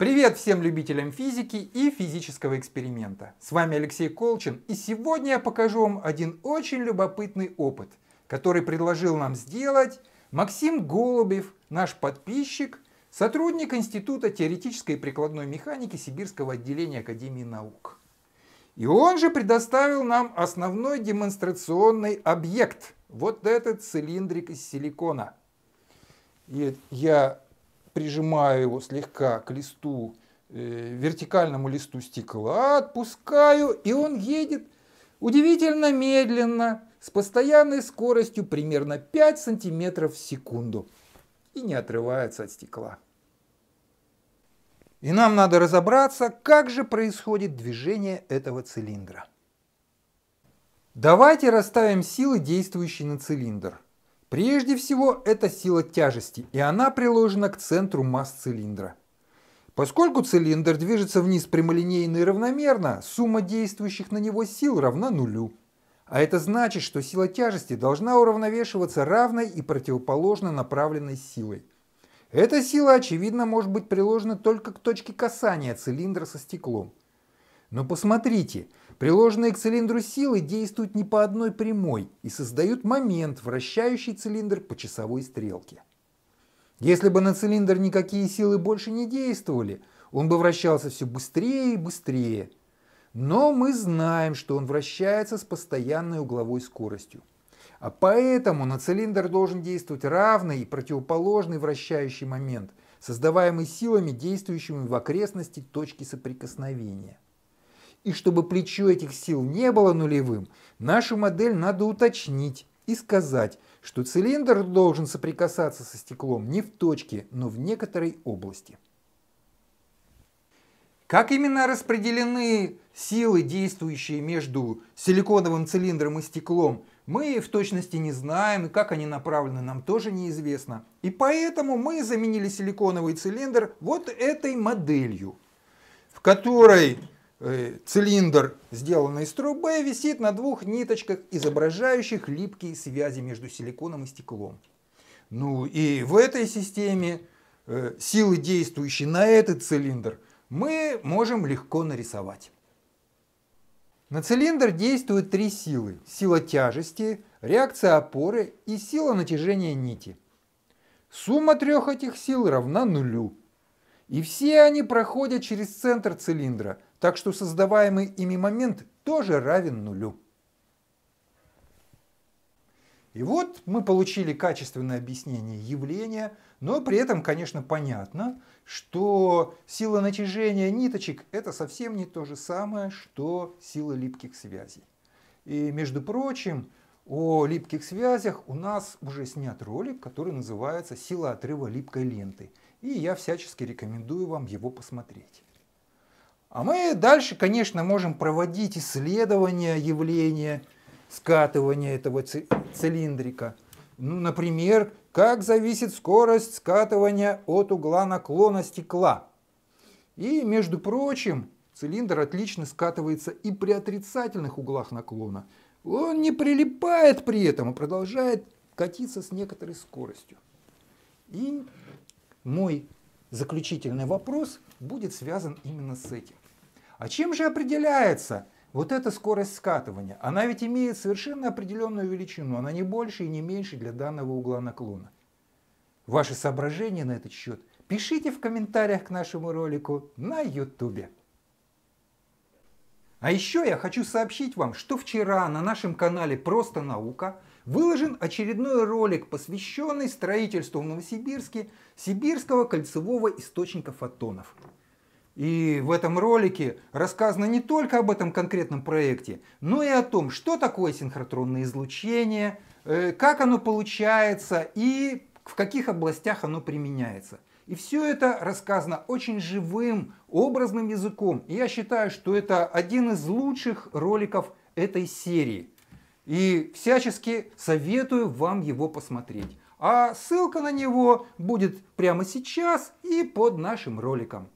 Привет всем любителям физики и физического эксперимента. С вами Алексей Колчин, и сегодня я покажу вам один очень любопытный опыт, который предложил нам сделать Максим Голубев, наш подписчик, сотрудник Института теоретической и прикладной механики Сибирского отделения Академии наук. И он же предоставил нам основной демонстрационный объект, вот этот цилиндрик из силикона. И я прижимаю его слегка к листу, э, вертикальному листу стекла, отпускаю, и он едет удивительно медленно, с постоянной скоростью примерно 5 сантиметров в секунду и не отрывается от стекла. И нам надо разобраться, как же происходит движение этого цилиндра. Давайте расставим силы, действующие на цилиндр – Прежде всего, это сила тяжести, и она приложена к центру масс цилиндра. Поскольку цилиндр движется вниз прямолинейно и равномерно, сумма действующих на него сил равна нулю. А это значит, что сила тяжести должна уравновешиваться равной и противоположно направленной силой. Эта сила, очевидно, может быть приложена только к точке касания цилиндра со стеклом. Но посмотрите, приложенные к цилиндру силы действуют не по одной прямой и создают момент, вращающий цилиндр по часовой стрелке. Если бы на цилиндр никакие силы больше не действовали, он бы вращался все быстрее и быстрее. Но мы знаем, что он вращается с постоянной угловой скоростью. А поэтому на цилиндр должен действовать равный и противоположный вращающий момент, создаваемый силами, действующими в окрестности точки соприкосновения. И чтобы плечо этих сил не было нулевым, нашу модель надо уточнить и сказать, что цилиндр должен соприкасаться со стеклом не в точке, но в некоторой области. Как именно распределены силы, действующие между силиконовым цилиндром и стеклом, мы в точности не знаем, и как они направлены, нам тоже неизвестно. И поэтому мы заменили силиконовый цилиндр вот этой моделью, в которой Э, цилиндр, сделанный из трубы, висит на двух ниточках, изображающих липкие связи между силиконом и стеклом. Ну и в этой системе э, силы, действующие на этот цилиндр, мы можем легко нарисовать. На цилиндр действуют три силы. Сила тяжести, реакция опоры и сила натяжения нити. Сумма трех этих сил равна нулю. И все они проходят через центр цилиндра – так что создаваемый ими момент тоже равен нулю. И вот мы получили качественное объяснение явления, но при этом, конечно, понятно, что сила натяжения ниточек – это совсем не то же самое, что сила липких связей. И, между прочим, о липких связях у нас уже снят ролик, который называется «Сила отрыва липкой ленты». И я всячески рекомендую вам его посмотреть. А мы дальше, конечно, можем проводить исследования явления скатывания этого цилиндрика. Ну, например, как зависит скорость скатывания от угла наклона стекла. И, между прочим, цилиндр отлично скатывается и при отрицательных углах наклона. Он не прилипает при этом, а продолжает катиться с некоторой скоростью. И мой заключительный вопрос будет связан именно с этим. А чем же определяется вот эта скорость скатывания? Она ведь имеет совершенно определенную величину, она не больше и не меньше для данного угла наклона. Ваши соображения на этот счет пишите в комментариях к нашему ролику на YouTube. А еще я хочу сообщить вам, что вчера на нашем канале «Просто наука» выложен очередной ролик, посвященный строительству в Новосибирске сибирского кольцевого источника фотонов. И в этом ролике рассказано не только об этом конкретном проекте, но и о том, что такое синхротронное излучение, э, как оно получается и в каких областях оно применяется. И все это рассказано очень живым, образным языком. И я считаю, что это один из лучших роликов этой серии. И всячески советую вам его посмотреть. А ссылка на него будет прямо сейчас и под нашим роликом.